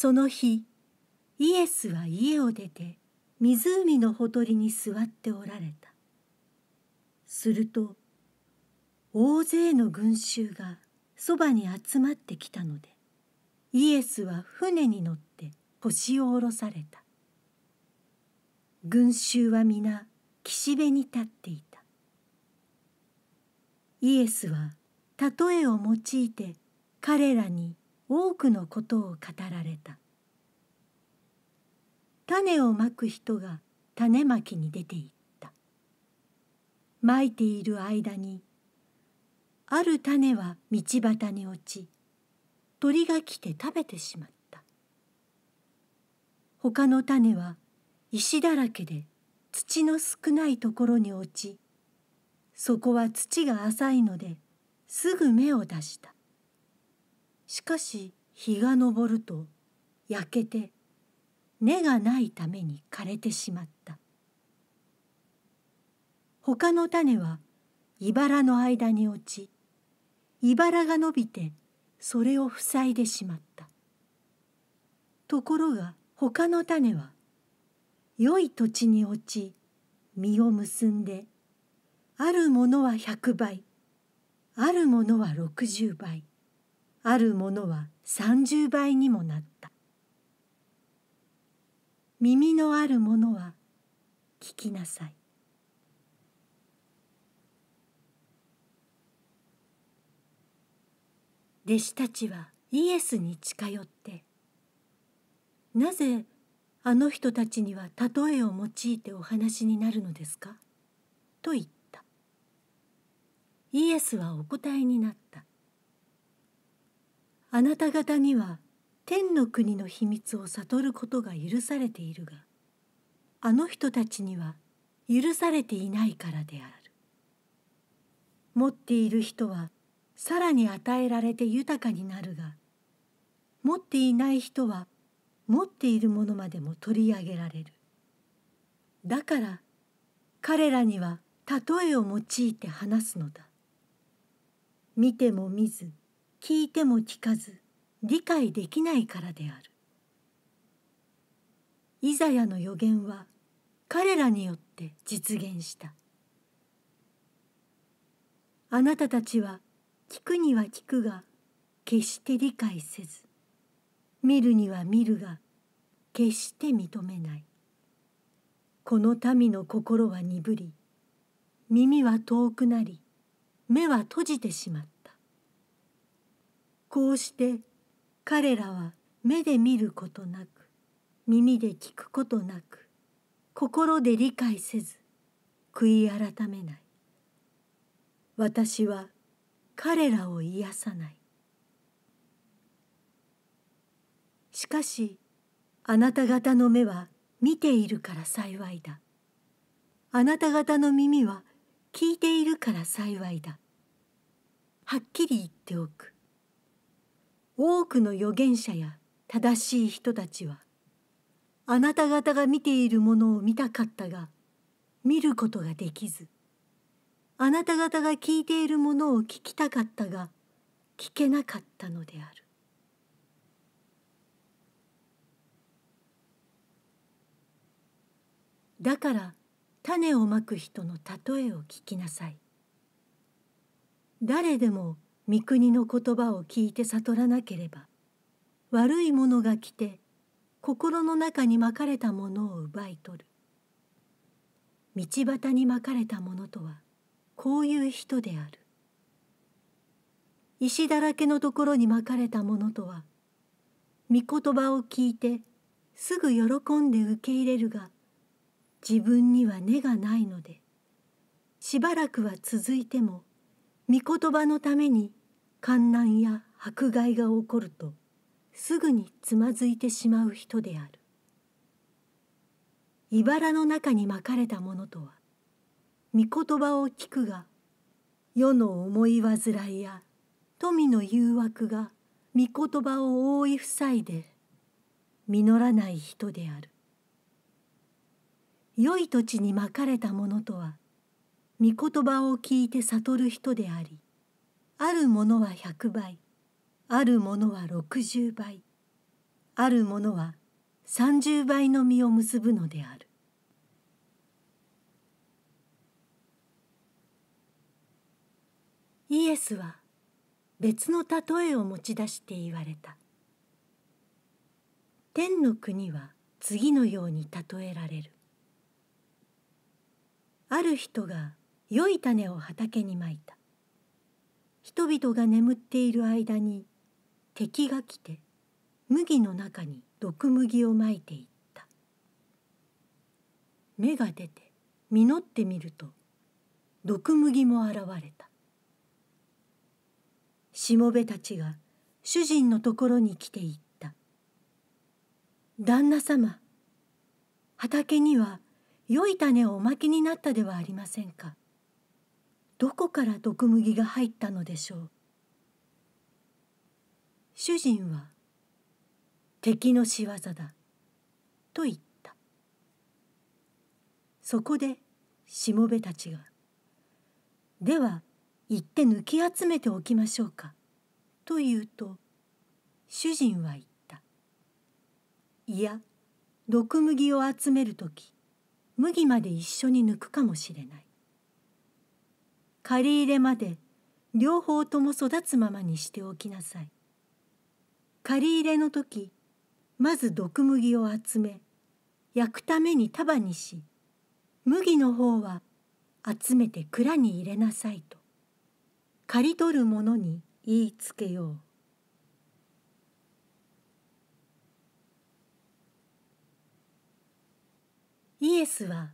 その日イエスは家を出て湖のほとりに座っておられたすると大勢の群衆がそばに集まってきたのでイエスは船に乗って腰を下ろされた群衆は皆岸辺に立っていたイエスは例えを用いて彼らに多くのことを語られた種をまく人が種まきに出ていったまいている間にある種は道端に落ち鳥が来て食べてしまった他の種は石だらけで土の少ないところに落ちそこは土が浅いのですぐ芽を出したしかし日が昇ると焼けて根がないために枯れてしまった他の種は茨の間に落ち茨が伸びてそれを塞いでしまったところが他の種は良い土地に落ち実を結んであるものは100倍あるものは60倍あるものは30倍にもなった耳のあるものは聞きなさい弟子たちはイエスに近寄ってなぜあの人たちには例えを用いてお話になるのですかと言ったイエスはお答えになったあなた方には天の国の秘密を悟ることが許されているがあの人たちには許されていないからである持っている人はさらに与えられて豊かになるが持っていない人は持っているものまでも取り上げられるだから彼らには例えを用いて話すのだ見ても見ず聞いても聞かず理解できないからであるイザヤの予言は彼らによって実現したあなたたちは聞くには聞くが決して理解せず見るには見るが決して認めないこの民の心は鈍り耳は遠くなり目は閉じてしまったこうして彼らは目で見ることなく耳で聞くことなく心で理解せず悔い改めない私は彼らを癒さないしかしあなた方の目は見ているから幸いだあなた方の耳は聞いているから幸いだはっきり言っておく多くの預言者や正しい人たちはあなた方が見ているものを見たかったが見ることができずあなた方が聞いているものを聞きたかったが聞けなかったのである。だから種をまく人の例えを聞きなさい。誰でも御国の言葉を聞いて悟らなければ悪いものが来て心の中にまかれたものを奪い取る道端にまかれたものとはこういう人である石だらけのところにまかれたものとは御言葉を聞いてすぐ喜んで受け入れるが自分には根がないのでしばらくは続いても御言葉のために観難や迫害が起こるとすぐにつまずいてしまう人である茨の中にまかれた者とは御言葉を聞くが世の思い煩いや富の誘惑が御言葉を覆い塞いで実らない人である良い土地にまかれた者とは御言葉を聞いて悟る人でありあるものは100倍あるものは60倍あるものは30倍の実を結ぶのである。イエスは別の例えを持ち出して言われた。天の国は次のように例えられる。ある人が良い種を畑にまいた。人々が眠っている間に敵が来て麦の中に毒麦をまいていった芽が出て実ってみると毒麦も現れたしもべたちが主人のところに来ていった「旦那様畑には良い種をおまきになったではありませんか」。どこから毒麦が入ったのでしょう主人は「敵の仕業だ」と言ったそこでしもべたちが「では行って抜き集めておきましょうか」と言うと主人は言った「いや毒麦を集める時麦まで一緒に抜くかもしれない」借り入れまで両方とも育つままにしておきなさい。借り入れの時まず毒麦を集め焼くために束にし麦の方は集めて蔵に入れなさいと刈り取る者に言いつけよう。イエスは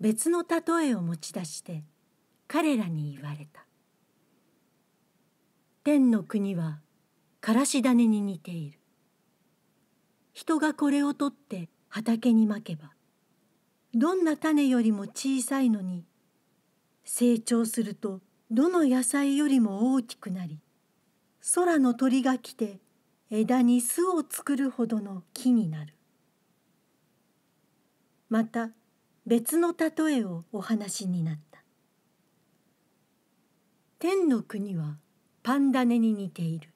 別の例えを持ち出して「彼らに言われた天の国はからし種に似ている人がこれを取って畑にまけばどんな種よりも小さいのに成長するとどの野菜よりも大きくなり空の鳥が来て枝に巣を作るほどの木になるまた別の例えをお話になった天の国はパンダネに似ている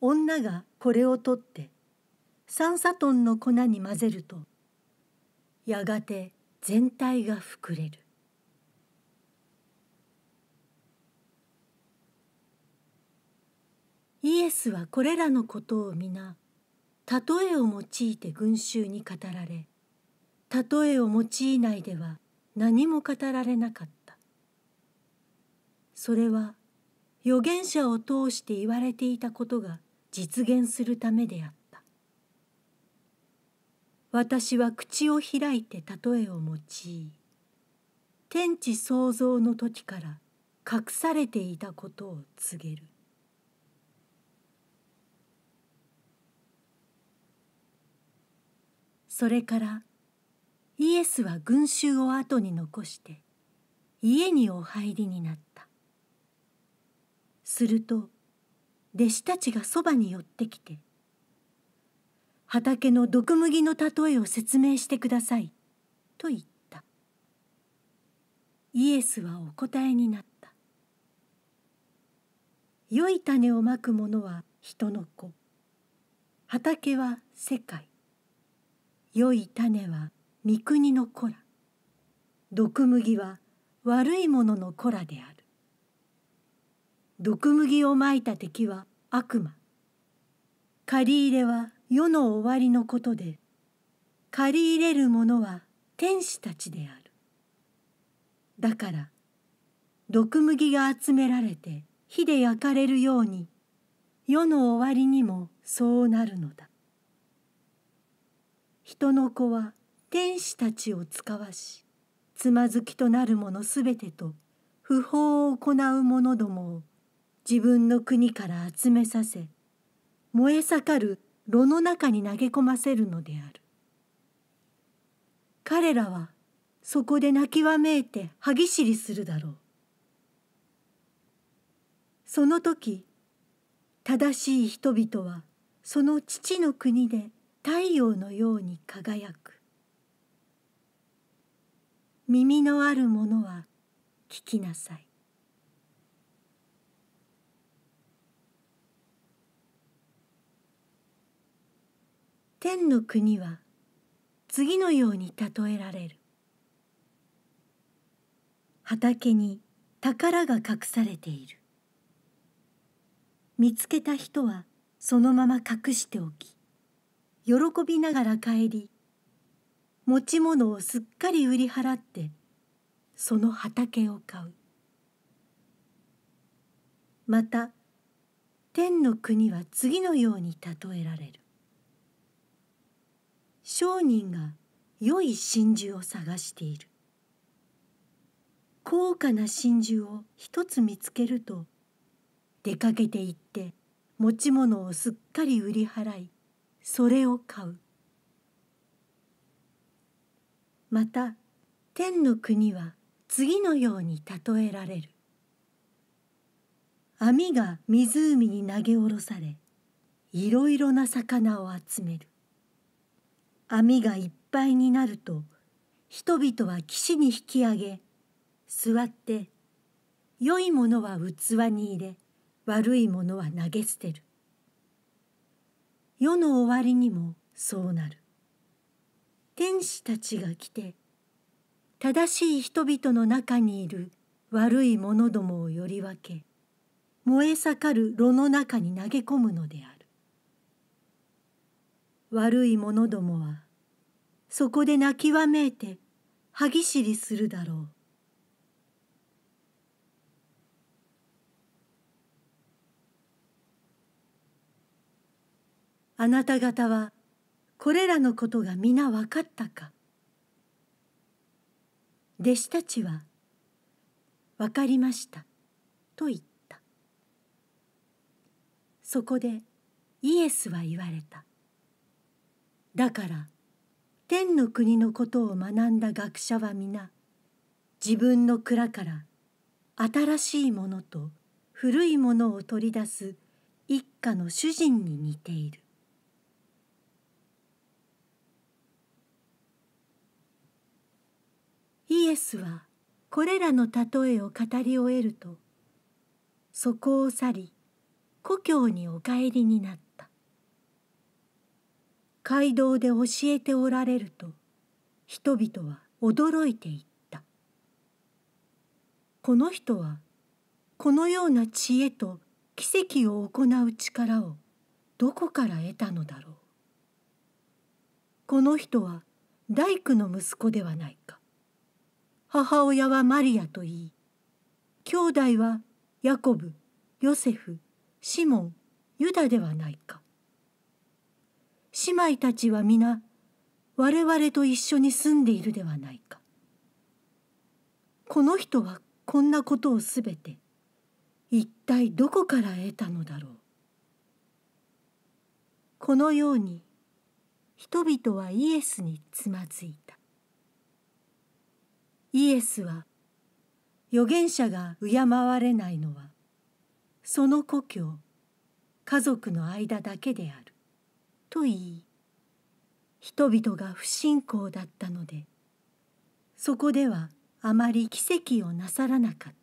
女がこれを取って三サトンの粉に混ぜるとやがて全体が膨れるイエスはこれらのことを皆例えを用いて群衆に語られ例えを用いないでは何も語られなかったそれは預言者を通して言われていたことが実現するためであった私は口を開いて例えを用い天地創造の時から隠されていたことを告げるそれからイエスは群衆を後に残して家にお入りになったすると弟子たちがそばに寄ってきて「畑の毒麦の例えを説明してください」と言ったイエスはお答えになった「良い種をまく者は人の子畑は世界良い種は三国の子ら毒麦は悪い者の子らである」毒麦をまいた敵は悪魔借り入れは世の終わりのことで借り入れる者は天使たちであるだから毒麦が集められて火で焼かれるように世の終わりにもそうなるのだ人の子は天使たちを遣わしつまずきとなる者すべてと不法を行う者どもを自分の国から集めさせ燃え盛る炉の中に投げ込ませるのである彼らはそこで泣きわめいて歯ぎしりするだろうその時正しい人々はその父の国で太陽のように輝く耳のある者は聞きなさい天の国は次のように例えられる畑に宝が隠されている見つけた人はそのまま隠しておき喜びながら帰り持ち物をすっかり売り払ってその畑を買うまた天の国は次のように例えられる商人が良い真珠を探している高価な真珠を一つ見つけると出かけて行って持ち物をすっかり売り払いそれを買うまた天の国は次のように例えられる網が湖に投げ下ろされいろいろな魚を集める網がいっぱいになると人々は岸に引き上げ座って良いものは器に入れ悪いものは投げ捨てる世の終わりにもそうなる天使たちが来て正しい人々の中にいる悪い者どもをより分け燃え盛る炉の中に投げ込むのである悪い者どもはそこで泣きわめいて歯ぎしりするだろう。あなた方はこれらのことが皆分かったか弟子たちは「分かりました」と言ったそこでイエスは言われただから天の国のことを学んだ学者は皆自分の蔵から新しいものと古いものを取り出す一家の主人に似ている。イエスはこれらの例えを語り終えるとそこを去り故郷にお帰りになった。街道で教えておられると人々は驚いていったこの人はこのような知恵と奇跡を行う力をどこから得たのだろうこの人は大工の息子ではないか母親はマリアといい兄弟はヤコブヨセフシモンユダではないか姉妹たちは皆我々と一緒に住んでいるではないか。この人はこんなことをすべて一体どこから得たのだろう。このように人々はイエスにつまずいた。イエスは預言者が敬われないのはその故郷家族の間だけである。と言い人々が不信仰だったのでそこではあまり奇跡をなさらなかった。